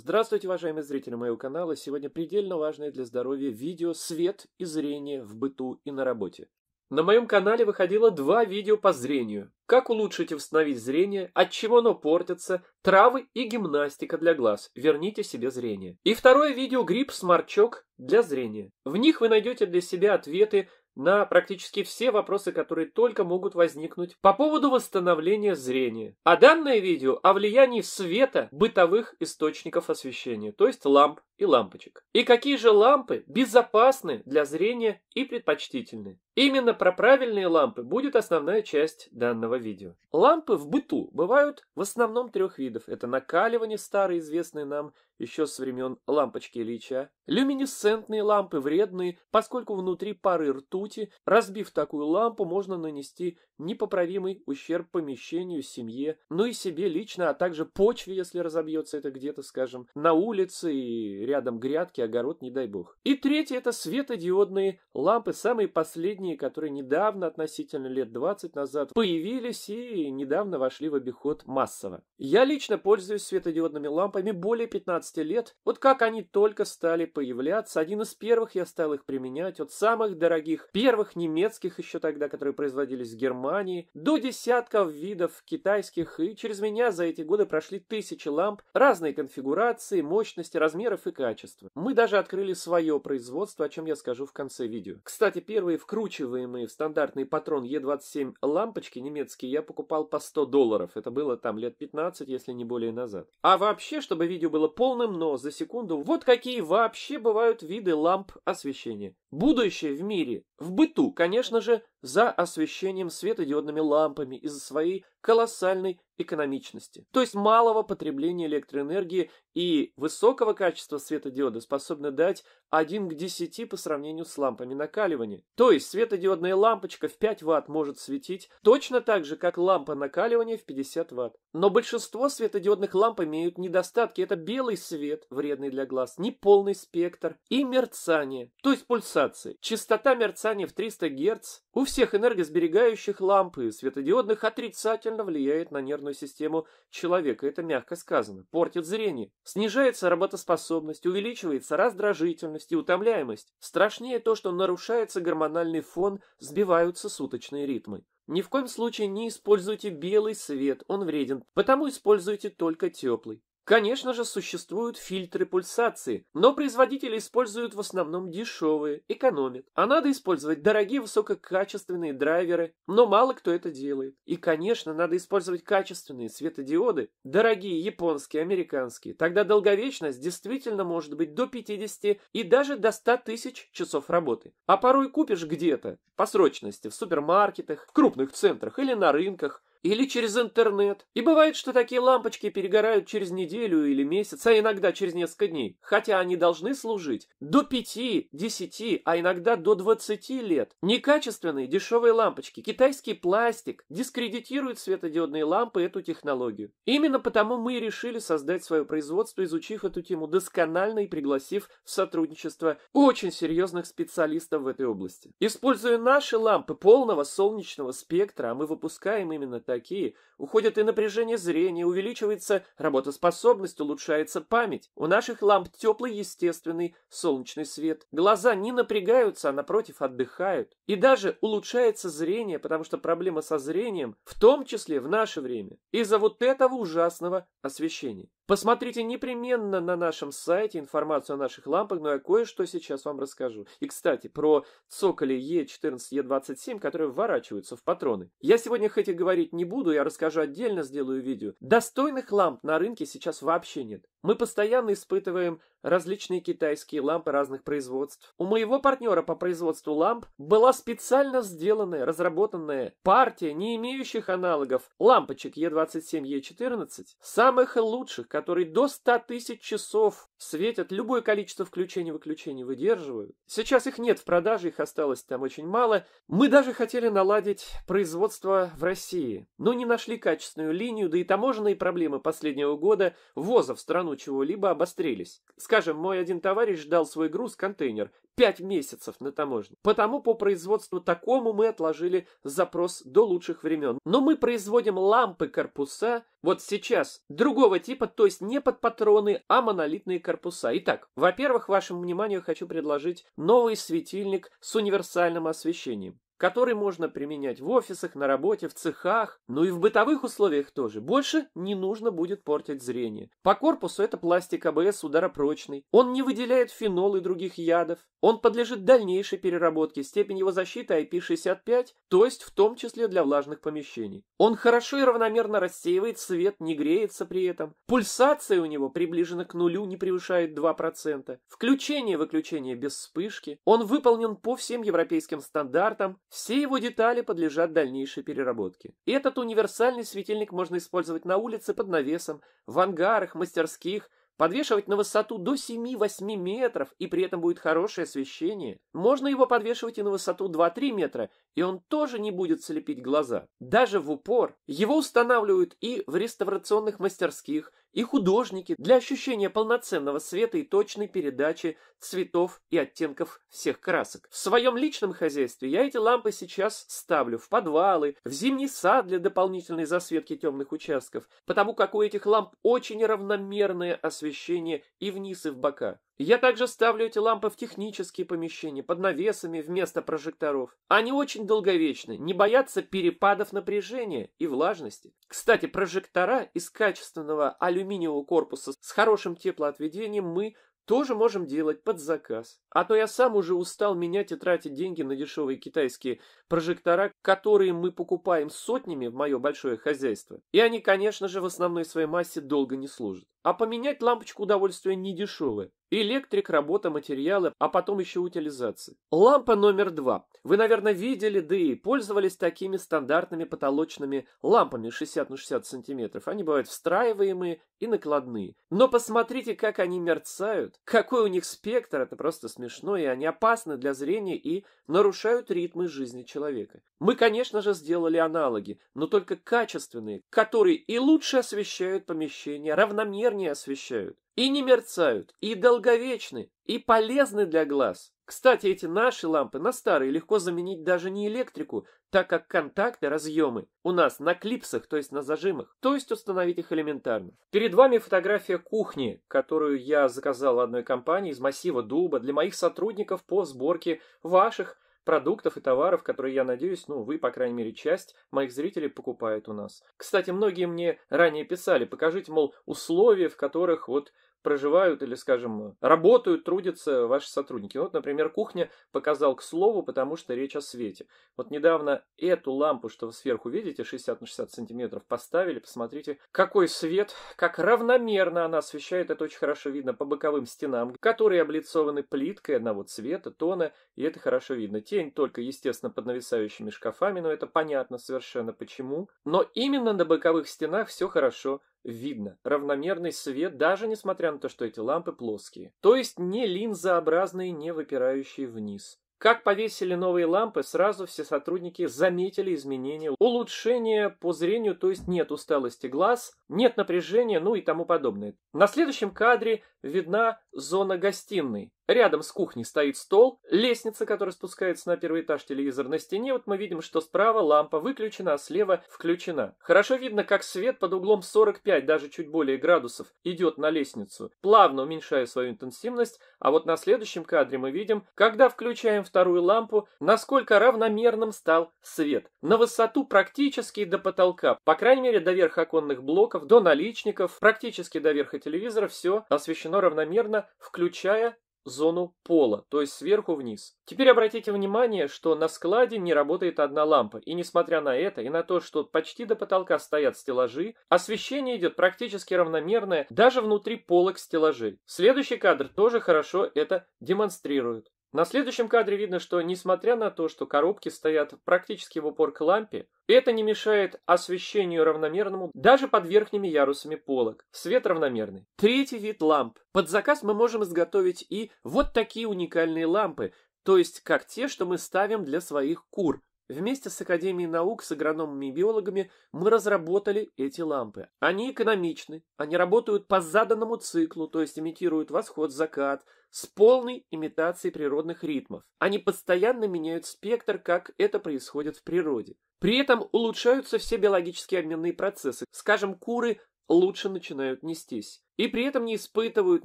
Здравствуйте, уважаемые зрители моего канала. Сегодня предельно важное для здоровья видео «Свет и зрение в быту и на работе». На моем канале выходило два видео по зрению. Как улучшить и восстановить зрение, от чего оно портится, травы и гимнастика для глаз. Верните себе зрение. И второе видео «Грипп сморчок» для зрения. В них вы найдете для себя ответы на практически все вопросы, которые только могут возникнуть по поводу восстановления зрения. А данное видео о влиянии света бытовых источников освещения, то есть ламп и лампочек. И какие же лампы безопасны для зрения и предпочтительны. Именно про правильные лампы будет основная часть данного видео. Лампы в быту бывают в основном трех видов. Это накаливание, старые известные нам еще с времен лампочки Ильича, люминесцентные лампы, вредные, поскольку внутри пары ртути, разбив такую лампу, можно нанести непоправимый ущерб помещению, семье, ну и себе лично, а также почве, если разобьется это где-то, скажем, на улице и рядом грядки, огород, не дай бог. И третье – это светодиодные лампы, самые последние явления, которые недавно, относительно лет 20 назад, появились и недавно вошли в обиход массово. Я лично пользуюсь светодиодными лампами более 15 лет. Вот как они только стали появляться, один из первых я стал их применять, от самых дорогих, первых немецких еще тогда, которые производились в Германии, до десятков видов китайских, и через меня за эти годы прошли тысячи ламп, разные конфигурации, мощности, размеров и качества. Мы даже открыли свое производство, о чем я скажу в конце видео. Кстати, первые вкрученные закручиваемые в стандартный патрон Е27 лампочки немецкие я покупал по 100 долларов. Это было там лет 15, если не более назад. А вообще, чтобы видео было полным, но за секунду, вот какие вообще бывают виды ламп освещения. Будущее в мире, в быту, конечно же, за освещением светодиодными лампами из-за своей колоссальной экономичности, то есть малого потребления электроэнергии и высокого качества светодиода способны дать 1 к 10 по сравнению с лампами накаливания. То есть светодиодная лампочка в 5 Вт может светить точно так же, как лампа накаливания в 50 Вт. Но большинство светодиодных ламп имеют недостатки. Это белый свет, вредный для глаз, неполный спектр и мерцание, то есть пульсации. Частота мерцания в 300 Гц у всех энергосберегающих ламп и светодиодных отрицательно влияет на нервную нервную систему человека, это мягко сказано, портит зрение. Снижается работоспособность, увеличивается раздражительность и утомляемость. Страшнее то, что нарушается гормональный фон, сбиваются суточные ритмы. Ни в коем случае не используйте белый свет, он вреден, потому используйте только теплый. Конечно же, существуют фильтры пульсации, но производители используют в основном дешевые, экономят. А надо использовать дорогие высококачественные драйверы, но мало кто это делает. И, конечно, надо использовать качественные светодиоды, дорогие японские, американские. Тогда долговечность действительно может быть до 50 и даже до 100 тысяч часов работы. А порой купишь где-то, по срочности, в супермаркетах, в крупных центрах или на рынках, или через интернет. И бывает, что такие лампочки перегорают через неделю или месяц, а иногда через несколько дней, хотя они должны служить до 5, 10, а иногда до 20 лет. Некачественные дешевые лампочки, китайский пластик дискредитируют светодиодные лампы эту технологию. Именно потому мы и решили создать свое производство, изучив эту тему досконально и пригласив в сотрудничество очень серьезных специалистов в этой области. Используя наши лампы полного солнечного спектра, а мы выпускаем именно такие, уходят и напряжение зрения, увеличивается работоспособность, улучшается память. У наших ламп теплый естественный солнечный свет. Глаза не напрягаются, а напротив отдыхают. И даже улучшается зрение, потому что проблема со зрением, в том числе в наше время, из-за вот этого ужасного освещения. Посмотрите непременно на нашем сайте информацию о наших лампах, но я кое-что сейчас вам расскажу. И, кстати, про цоколи Е14Е27, которые вворачиваются в патроны. Я сегодня хоть и говорить не буду, я расскажу отдельно, сделаю видео. Достойных ламп на рынке сейчас вообще нет. Мы постоянно испытываем различные китайские лампы разных производств. У моего партнера по производству ламп была специально сделанная, разработанная партия не имеющих аналогов лампочек Е27, Е14, самых лучших, которые до 100 тысяч часов светят, любое количество включений-выключений выдерживают. Сейчас их нет в продаже, их осталось там очень мало. Мы даже хотели наладить производство в России, но не нашли качественную линию, да и таможенные проблемы последнего года ввоза в страну стану чего-либо обострились. Скажем, мой один товарищ ждал свой груз, контейнер, пять месяцев на таможне. Потому по производству такому мы отложили запрос до лучших времен. Но мы производим лампы корпуса вот сейчас другого типа, то есть не под патроны, а монолитные корпуса. Итак, во-первых, вашему вниманию хочу предложить новый светильник с универсальным освещением который можно применять в офисах, на работе, в цехах, ну и в бытовых условиях тоже. Больше не нужно будет портить зрение. По корпусу это пластик АБС ударопрочный. Он не выделяет фенол и других ядов. Он подлежит дальнейшей переработке. Степень его защиты IP65, то есть в том числе для влажных помещений. Он хорошо и равномерно рассеивает свет, не греется при этом. Пульсация у него приближена к нулю, не превышает 2%. Включение-выключение без вспышки. Он выполнен по всем европейским стандартам, все его детали подлежат дальнейшей переработке. Этот универсальный светильник можно использовать на улице под навесом, в ангарах, мастерских, подвешивать на высоту до 7-8 метров, и при этом будет хорошее освещение. Можно его подвешивать и на высоту 2-3 метра, и он тоже не будет слепить глаза. Даже в упор. Его устанавливают и в реставрационных мастерских, и художники для ощущения полноценного света и точной передачи цветов и оттенков всех красок. В своем личном хозяйстве я эти лампы сейчас ставлю в подвалы, в зимний сад для дополнительной засветки темных участков, потому как у этих ламп очень равномерное освещение и вниз, и в бока. Я также ставлю эти лампы в технические помещения, под навесами вместо прожекторов. Они очень долговечны, не боятся перепадов напряжения и влажности. Кстати, прожектора из качественного алюминиевого корпуса с хорошим теплоотведением мы тоже можем делать под заказ. А то я сам уже устал менять и тратить деньги на дешевые китайские прожектора, которые мы покупаем сотнями в мое большое хозяйство. И они, конечно же, в основной своей массе долго не служат. А поменять лампочку удовольствие дешевое. Электрик, работа, материалы, а потом еще утилизация. Лампа номер два. Вы, наверное, видели, да и пользовались такими стандартными потолочными лампами 60 на 60 сантиметров. Они бывают встраиваемые и накладные. Но посмотрите, как они мерцают, какой у них спектр, это просто смешно, и они опасны для зрения и нарушают ритмы жизни человека. Мы, конечно же, сделали аналоги, но только качественные, которые и лучше освещают помещение, равномернее не освещают, и не мерцают, и долговечны, и полезны для глаз. Кстати, эти наши лампы на старые легко заменить даже не электрику, так как контакты, разъемы у нас на клипсах, то есть на зажимах, то есть установить их элементарно. Перед вами фотография кухни, которую я заказал одной компании из массива дуба для моих сотрудников по сборке ваших продуктов и товаров, которые, я надеюсь, ну, вы, по крайней мере, часть моих зрителей покупает у нас. Кстати, многие мне ранее писали, покажите, мол, условия, в которых вот проживают или, скажем, работают, трудятся ваши сотрудники. Вот, например, кухня показал к слову, потому что речь о свете. Вот недавно эту лампу, что вы сверху видите, 60 на 60 сантиметров, поставили, посмотрите, какой свет, как равномерно она освещает, это очень хорошо видно по боковым стенам, которые облицованы плиткой одного цвета, тона, и это хорошо видно. Тень только, естественно, под нависающими шкафами, но это понятно совершенно почему. Но именно на боковых стенах все хорошо видно равномерный свет, даже несмотря на то, что эти лампы плоские. То есть не линзообразные, не выпирающие вниз. Как повесили новые лампы, сразу все сотрудники заметили изменения, улучшение по зрению, то есть нет усталости глаз, нет напряжения, ну и тому подобное. На следующем кадре видна зона гостиной. Рядом с кухней стоит стол, лестница, которая спускается на первый этаж, телевизор на стене. Вот мы видим, что справа лампа выключена, а слева включена. Хорошо видно, как свет под углом 45, даже чуть более градусов, идет на лестницу, плавно уменьшая свою интенсивность. А вот на следующем кадре мы видим, когда включаем вторую лампу, насколько равномерным стал свет. На высоту практически до потолка, по крайней мере до верха оконных блоков, до наличников, практически до верха телевизора все освещено равномерно, включая зону пола, то есть сверху вниз. Теперь обратите внимание, что на складе не работает одна лампа, и несмотря на это и на то, что почти до потолка стоят стеллажи, освещение идет практически равномерное даже внутри полок стеллажей. Следующий кадр тоже хорошо это демонстрирует. На следующем кадре видно, что несмотря на то, что коробки стоят практически в упор к лампе, это не мешает освещению равномерному даже под верхними ярусами полок. Свет равномерный. Третий вид ламп. Под заказ мы можем изготовить и вот такие уникальные лампы, то есть как те, что мы ставим для своих кур. Вместе с Академией наук, с агрономами и биологами мы разработали эти лампы. Они экономичны, они работают по заданному циклу, то есть имитируют восход-закат, с полной имитацией природных ритмов. Они постоянно меняют спектр, как это происходит в природе. При этом улучшаются все биологические обменные процессы. Скажем, куры лучше начинают нестись. И при этом не испытывают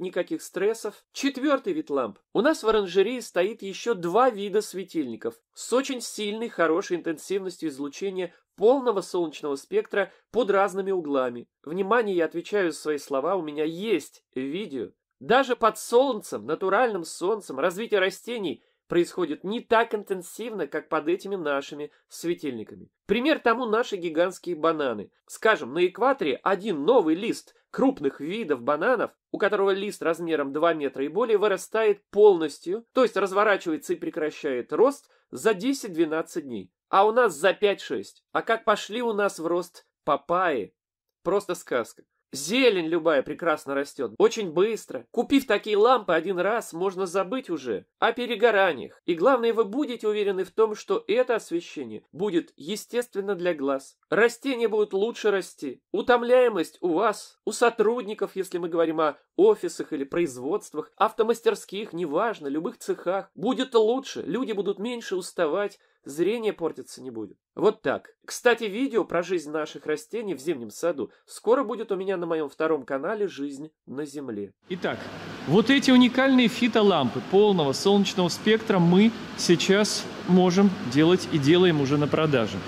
никаких стрессов. Четвертый вид ламп. У нас в оранжерее стоит еще два вида светильников с очень сильной, хорошей интенсивностью излучения полного солнечного спектра под разными углами. Внимание, я отвечаю за свои слова, у меня есть видео. Даже под солнцем, натуральным солнцем, развитие растений – происходит не так интенсивно, как под этими нашими светильниками. Пример тому наши гигантские бананы. Скажем, на экваторе один новый лист крупных видов бананов, у которого лист размером 2 метра и более, вырастает полностью, то есть разворачивается и прекращает рост за 10-12 дней. А у нас за 5-6. А как пошли у нас в рост папайи? Просто сказка. Зелень любая прекрасно растет, очень быстро. Купив такие лампы один раз, можно забыть уже о перегораниях. И главное, вы будете уверены в том, что это освещение будет естественно для глаз. Растения будут лучше расти. Утомляемость у вас, у сотрудников, если мы говорим о офисах или производствах, автомастерских, неважно, любых цехах, будет лучше. Люди будут меньше уставать, зрение портиться не будет. Вот так. Кстати, видео про жизнь наших растений в зимнем саду скоро будет у меня на моем втором канале «Жизнь на земле». Итак, вот эти уникальные фитолампы полного солнечного спектра мы сейчас можем делать и делаем уже на продаже.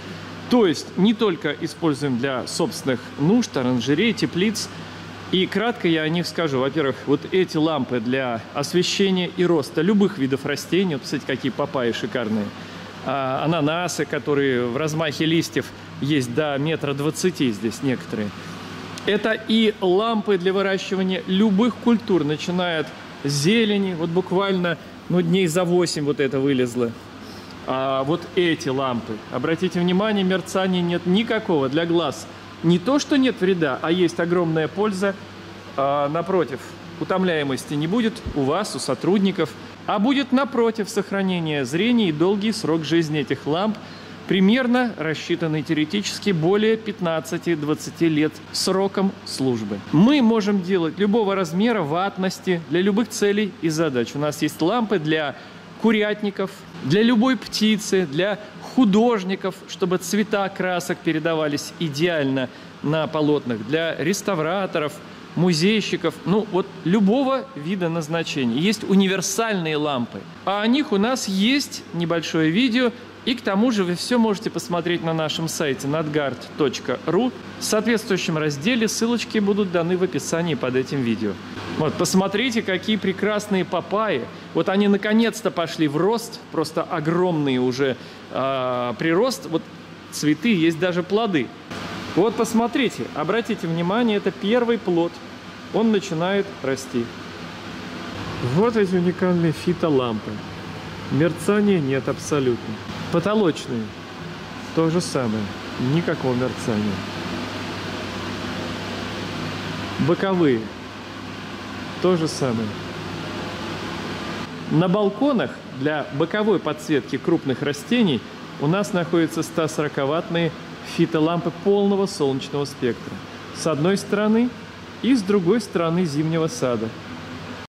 То есть не только используем для собственных нужд, оранжерей, теплиц, и кратко я о них скажу. Во-первых, вот эти лампы для освещения и роста любых видов растений. Вот, кстати, какие папайи шикарные – а, ананасы, которые в размахе листьев есть до метра двадцати здесь некоторые. Это и лампы для выращивания любых культур, начиная от зелени, вот буквально ну, дней за 8 вот это вылезло. А вот эти лампы, обратите внимание, мерцания нет никакого для глаз. Не то, что нет вреда, а есть огромная польза. А, напротив, утомляемости не будет у вас, у сотрудников – а будет напротив сохранение зрения и долгий срок жизни этих ламп, примерно рассчитанный теоретически более 15-20 лет сроком службы. Мы можем делать любого размера, ватности, для любых целей и задач. У нас есть лампы для курятников, для любой птицы, для художников, чтобы цвета красок передавались идеально на полотнах, для реставраторов – музейщиков, ну вот любого вида назначения. Есть универсальные лампы, а о них у нас есть небольшое видео, и к тому же вы все можете посмотреть на нашем сайте nadgard.ru. В соответствующем разделе ссылочки будут даны в описании под этим видео. Вот, посмотрите, какие прекрасные папаи. Вот они наконец-то пошли в рост, просто огромный уже э, прирост. Вот цветы, есть даже плоды. Вот посмотрите, обратите внимание, это первый плод. Он начинает расти. Вот эти уникальные фитолампы. Мерцания нет абсолютно. Потолочные. То же самое. Никакого мерцания. Боковые. То же самое. На балконах для боковой подсветки крупных растений у нас находятся 140-ваттные фитолампы полного солнечного спектра с одной стороны и с другой стороны зимнего сада –